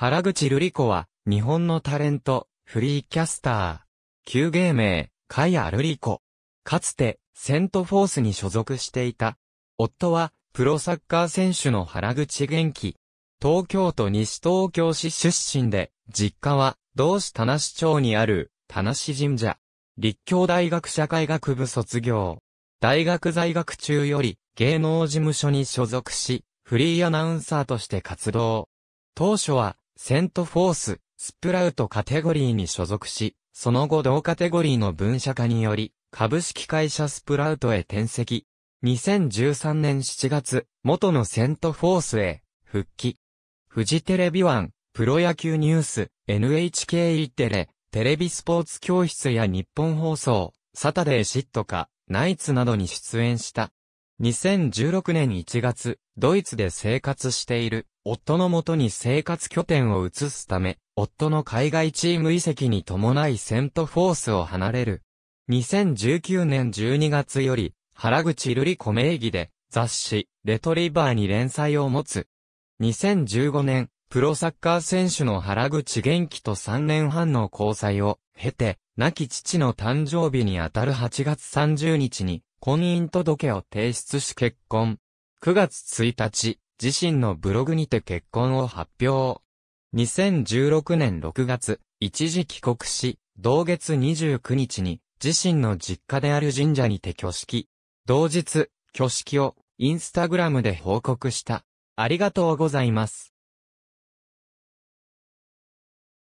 原口瑠璃子は、日本のタレント、フリーキャスター。旧芸名、カヤ瑠璃子。かつて、セントフォースに所属していた。夫は、プロサッカー選手の原口元気。東京都西東京市出身で、実家は、同市田無町にある、田無神社。立教大学社会学部卒業。大学在学中より、芸能事務所に所属し、フリーアナウンサーとして活動。当初は、セントフォース、スプラウトカテゴリーに所属し、その後同カテゴリーの分社化により、株式会社スプラウトへ転籍。2013年7月、元のセントフォースへ、復帰。フジテレビワン、プロ野球ニュース、NHK1 テレ、テレビスポーツ教室や日本放送、サタデーシットか、ナイツなどに出演した。2016年1月、ドイツで生活している夫のもとに生活拠点を移すため、夫の海外チーム移籍に伴いセントフォースを離れる。2019年12月より、原口瑠璃子名義で、雑誌、レトリバーに連載を持つ。2015年、プロサッカー選手の原口元気と3年半の交際を経て、亡き父の誕生日にあたる8月30日に婚姻届を提出し結婚。9月1日、自身のブログにて結婚を発表。2016年6月、一時帰国し、同月29日に自身の実家である神社にて挙式。同日、挙式をインスタグラムで報告した。ありがとうございます。